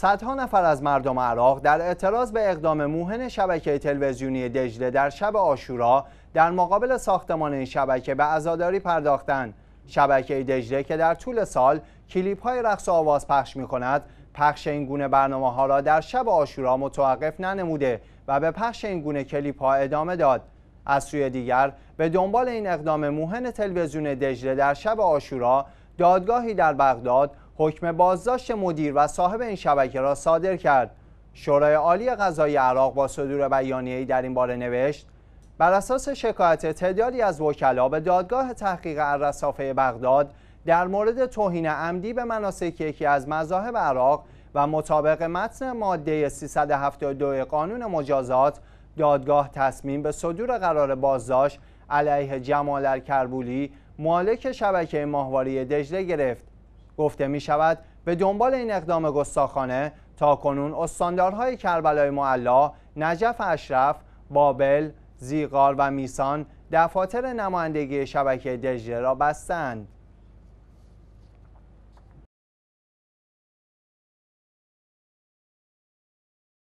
صدها نفر از مردم عراق در اعتراض به اقدام موهن شبکه تلویزیونی دجله در شب آشورا در مقابل ساختمان این شبکه به عزاداری پرداختند. شبکه دجله که در طول سال کلیپ های رقص و آواز پخش می کند پخش این گونه برنامه ها را در شب آشورا متوقف ننموده و به پخش این گونه کلیپ ها ادامه داد از سوی دیگر به دنبال این اقدام موهن تلویزیون دجله در شب آشورا دادگاهی در بغداد حکم بازداشت مدیر و صاحب این شبکه را صادر کرد شورای عالی قضای عراق با صدور بیانیه‌ای در این باره نوشت بر اساس شکایت تعدادی از وکلا به دادگاه تحقیق الرصافه بغداد در مورد توهین عمدی به مناسک یکی از مذاهب عراق و مطابق متن ماده 372 قانون مجازات دادگاه تصمیم به صدور قرار بازداشت علیه جمال کربولی مالک شبکه ماهواری دجله گرفت گفته می شود به دنبال این اقدام گستاخانه تا کنون استاندارهای کربلای معلا، نجف اشرف، بابل، زیغار و میسان دفاتر نمایندگی شبکه دژه را بستند.